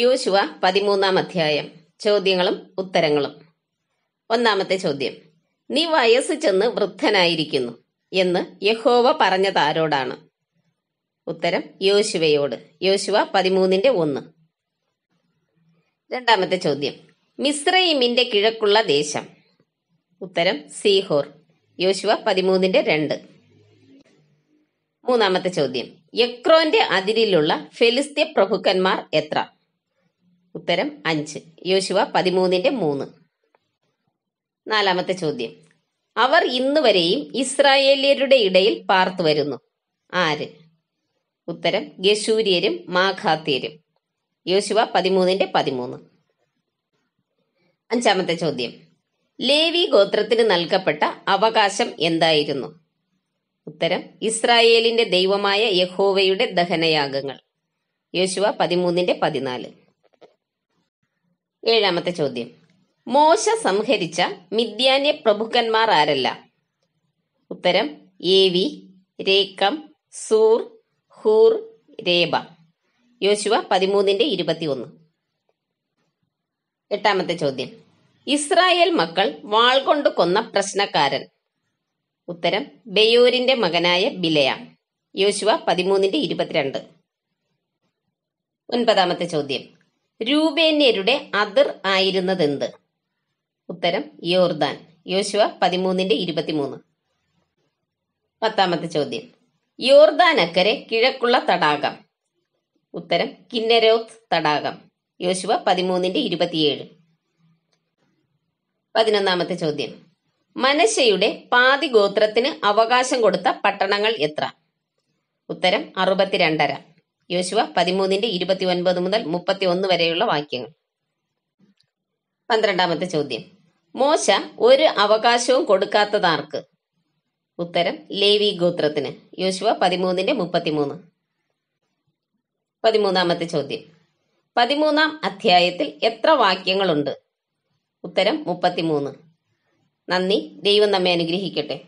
യോശുവ പതിമൂന്നാം അധ്യായം ചോദ്യങ്ങളും ഉത്തരങ്ങളും ഒന്നാമത്തെ ചോദ്യം നീ വയസ്സ് ചെന്ന് വൃദ്ധനായിരിക്കുന്നു എന്ന് യഹോവ പറഞ്ഞത് ആരോടാണ് ഉത്തരം യോശുവയോട് യോശുവ പതിമൂന്നിന്റെ ഒന്ന് രണ്ടാമത്തെ ചോദ്യം മിസ്രൈമിന്റെ കിഴക്കുള്ള ദേശം ഉത്തരം സീഹോർ യോശുവ പതിമൂന്നിന്റെ രണ്ട് മൂന്നാമത്തെ ചോദ്യം യക്രോന്റെ അതിരിലുള്ള ഫെലിസ്ത്യ പ്രഭുക്കന്മാർ എത്ര ഉത്തരം അഞ്ച് യോശുവ പതിമൂന്നിന്റെ മൂന്ന് നാലാമത്തെ ചോദ്യം അവർ ഇന്നുവരെയും ഇസ്രായേലിയരുടെ ഇടയിൽ പാർത്തു വരുന്നു ആര് ഉത്തരം ഗശൂര്യരും മാഘാത്യരും യോശുവ പതിമൂന്നിന്റെ പതിമൂന്ന് അഞ്ചാമത്തെ ചോദ്യം ലേവി ഗോത്രത്തിന് നൽകപ്പെട്ട അവകാശം എന്തായിരുന്നു ഉത്തരം ഇസ്രായേലിന്റെ ദൈവമായ യഹോവയുടെ ദഹനയാഗങ്ങൾ യോശുവ പതിമൂന്നിന്റെ പതിനാല് ഏഴാമത്തെ ചോദ്യം മോശ സംഹരിച്ച മിഥ്യാന്യ പ്രഭുക്കന്മാർ ആരല്ല ഉത്തരം വി രേക്കം സൂർ ഹൂർ രേബ യോശുവ പതിമൂന്നിന്റെ ഇരുപത്തിയൊന്ന് എട്ടാമത്തെ ചോദ്യം ഇസ്രായേൽ മക്കൾ വാൾ കൊണ്ട് കൊന്ന പ്രശ്നക്കാരൻ ഉത്തരം ബയോരിന്റെ മകനായ ബിലയ യോശുവ പതിമൂന്നിന്റെ ഇരുപത്തിരണ്ട് ഒൻപതാമത്തെ ചോദ്യം രൂപേന്യരുടെ അതിർ ആയിരുന്നതെന്ത് ഉത്തരം യോർദാൻ യോശുവ പതിമൂന്നിന്റെ ഇരുപത്തിമൂന്ന് പത്താമത്തെ ചോദ്യം യോർദാനക്കരെ കിഴക്കുള്ള തടാകം ഉത്തരം കിന്നരോത് തടാകം യോശുവ പതിമൂന്നിന്റെ ഇരുപത്തിയേഴ് പതിനൊന്നാമത്തെ ചോദ്യം മനശയുടെ പാതി ഗോത്രത്തിന് അവകാശം കൊടുത്ത പട്ടണങ്ങൾ എത്ര ഉത്തരം അറുപത്തിരണ്ടര യോശുവ പതിമൂന്നിന്റെ ഇരുപത്തി ഒൻപത് മുതൽ മുപ്പത്തി ഒന്ന് വരെയുള്ള വാക്യങ്ങൾ പന്ത്രണ്ടാമത്തെ ചോദ്യം മോശ ഒരു അവകാശവും കൊടുക്കാത്തതാർക്ക് ഉത്തരം ലേവി ഗോത്രത്തിന് യോശുവ പതിമൂന്നിന്റെ മുപ്പത്തിമൂന്ന് പതിമൂന്നാമത്തെ ചോദ്യം പതിമൂന്നാം അധ്യായത്തിൽ എത്ര വാക്യങ്ങളുണ്ട് ഉത്തരം മുപ്പത്തിമൂന്ന് നന്ദി ദൈവം നമ്മെ അനുഗ്രഹിക്കട്ടെ